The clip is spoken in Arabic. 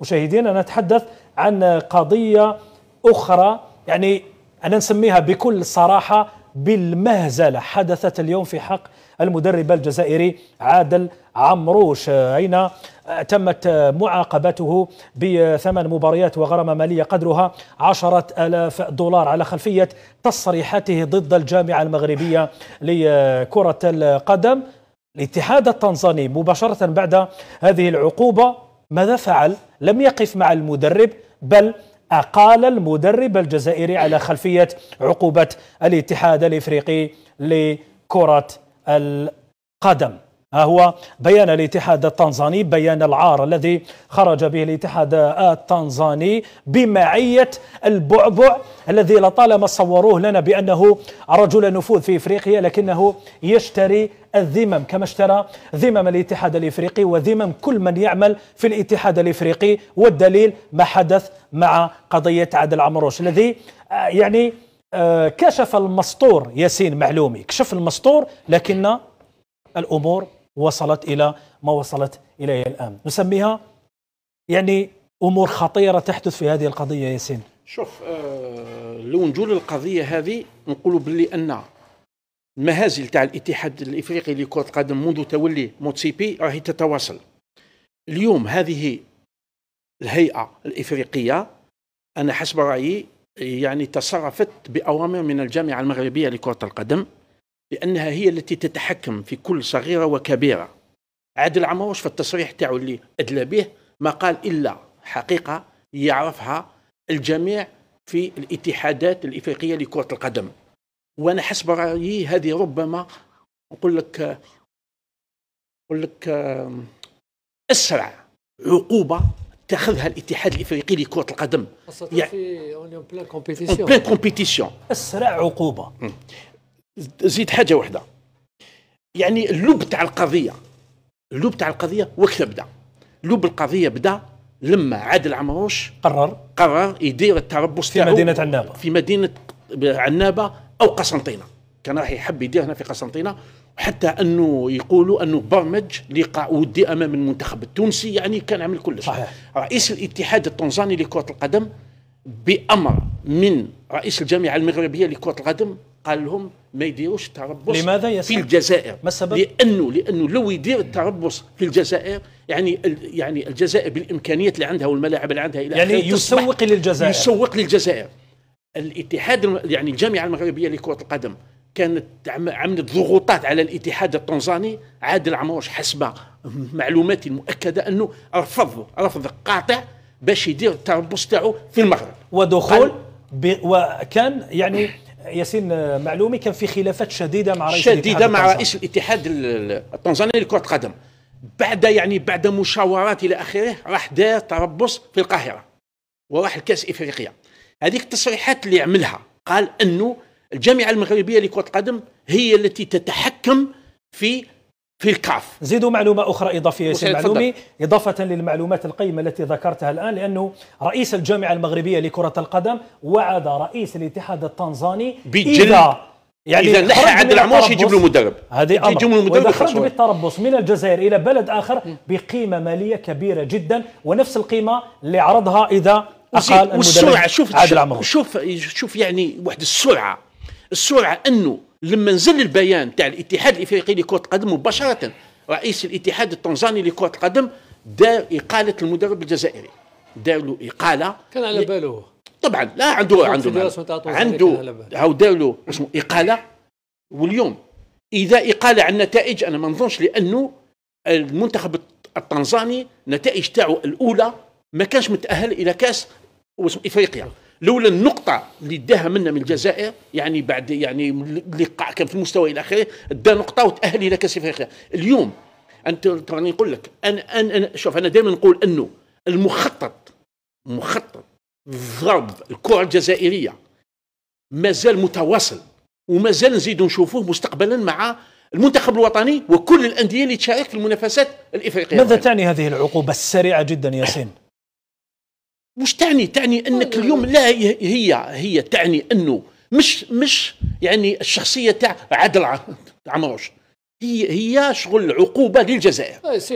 مشاهدينا نتحدث عن قضية أخرى يعني أنا نسميها بكل صراحة بالمهزلة حدثت اليوم في حق المدرب الجزائري عادل عمروش أين تمت معاقبته بثمان مباريات وغرامة مالية قدرها عشرة ألاف دولار على خلفية تصريحاته ضد الجامعة المغربية لكرة القدم الاتحاد التنزاني مباشرة بعد هذه العقوبة ماذا فعل؟ لم يقف مع المدرب بل أقال المدرب الجزائري على خلفية عقوبة الاتحاد الإفريقي لكرة القدم ها هو بيان الاتحاد التنزاني بيان العار الذي خرج به الاتحاد التنزاني بمعية البعبع الذي لطالما صوروه لنا بأنه رجل نفوذ في إفريقيا لكنه يشتري الذمم كما اشترى ذمم الاتحاد الافريقي وذمم كل من يعمل في الاتحاد الافريقي والدليل ما حدث مع قضيه عادل عمروش الذي آه، يعني آه، كشف المسطور ياسين معلومي كشف المسطور لكن الامور وصلت الى ما وصلت اليه الان نسميها يعني امور خطيره تحدث في هذه القضيه ياسين شوف آه لو نجول القضيه هذه نقولوا باللي ان المهازل تاع الاتحاد الافريقي لكره القدم منذ تولي موتسيبي راهي تتواصل اليوم هذه الهيئه الافريقيه انا حسب رايي يعني تصرفت باوامر من الجامعه المغربيه لكره القدم لانها هي التي تتحكم في كل صغيره وكبيره عادل عمروش في التصريح تاعو اللي ادلى به ما قال الا حقيقه يعرفها الجميع في الاتحادات الافريقيه لكره القدم وانا حسب رايي هذه ربما نقول لك نقول لك اسرع عقوبه اتخذها الاتحاد الافريقي لكره القدم خاصه يعني في اون بلان كومبيتيسيون بلان كومبيتيسيون اسرع عقوبه زيد حاجه واحده يعني اللب تاع القضيه اللب تاع القضيه وقتها بدا لب القضيه بدا لما عادل عمروش قرر قرر يدير التربص في مدينه عنابه في مدينه عنابه او قسنطينه كان راح يحب يدير هنا في قسنطينه حتى انه يقولوا انه برمج لقاء ودي امام المنتخب التونسي يعني كان عمل كل شيء رئيس الاتحاد التنزاني لكره القدم بامر من رئيس الجامعه المغربيه لكره القدم قال لهم ما يديروش التربص لماذا يا في الجزائر ما السبب؟ لانه لانه لو يدير التربص في الجزائر يعني يعني الجزائر بالامكانيات اللي عندها والملاعب اللي عندها الى يعني يسوق للجزائر يسوق للجزائر الاتحاد يعني الجامعه المغربيه لكره القدم كانت عملت ضغوطات على الاتحاد التنزاني عادل عمروش حسب معلوماتي المؤكده انه رفض رفض قاطع باش يدير التربص تاعو في المغرب ودخول وكان يعني ياسين معلومي كان في خلافات شديده مع رئيس شديده مع رئيس الاتحاد التنزاني لكره القدم بعد يعني بعد مشاورات الى اخره راح دار تربص في القاهره وراح الكاس افريقيا هذيك التصريحات اللي عملها قال انه الجامعه المغربيه لكره القدم هي التي تتحكم في في الكاف زيد معلومة أخرى إضافية سي إضافة للمعلومات القيمة التي ذكرتها الآن لأنه رئيس الجامعة المغربية لكرة القدم وعد رئيس الاتحاد التنزاني إذا يعني اذا نحى عبد العموش يجيب له مدرب هذه يجيب له مدرب خرج بالتربص من الجزائر الى بلد اخر بقيمه ماليه كبيره جدا ونفس القيمه اللي عرضها اذا اقال المدرب والسرعه شوف عادل عمرو شوف شوف يعني واحد السرعه السرعه انه لما نزل البيان تاع الاتحاد الافريقي لكره القدم مباشره رئيس الاتحاد التنزاني لكره القدم دار اقاله المدرب الجزائري دار له اقاله كان على باله طبعا لا عنده عنده عنده هاو دار له اسمه اقاله واليوم اذا اقاله عن نتائج انا ما نظنش لانه المنتخب التنزاني نتائج تاعو الاولى ما كانش متاهل الى كاس افريقيا لولا النقطه اللي داها منا من الجزائر يعني بعد يعني اللقاء كان في المستوى الى اخره دا نقطه وتاهل الى كاس افريقيا اليوم انت تراني نقول لك انا انا, أنا شوف انا دائما نقول انه المخطط مخطط ضرب الكره الجزائريه مازال متواصل ومازال نزيدوا نشوفوه مستقبلا مع المنتخب الوطني وكل الانديه اللي تشارك في المنافسات الافريقيه ماذا تعني هذه العقوبه السريعه جدا ياسين؟ مش تعني تعني انك اليوم لا هي هي تعني انه مش مش يعني الشخصيه تاع عادل عمروش هي هي شغل عقوبه للجزائر طيب،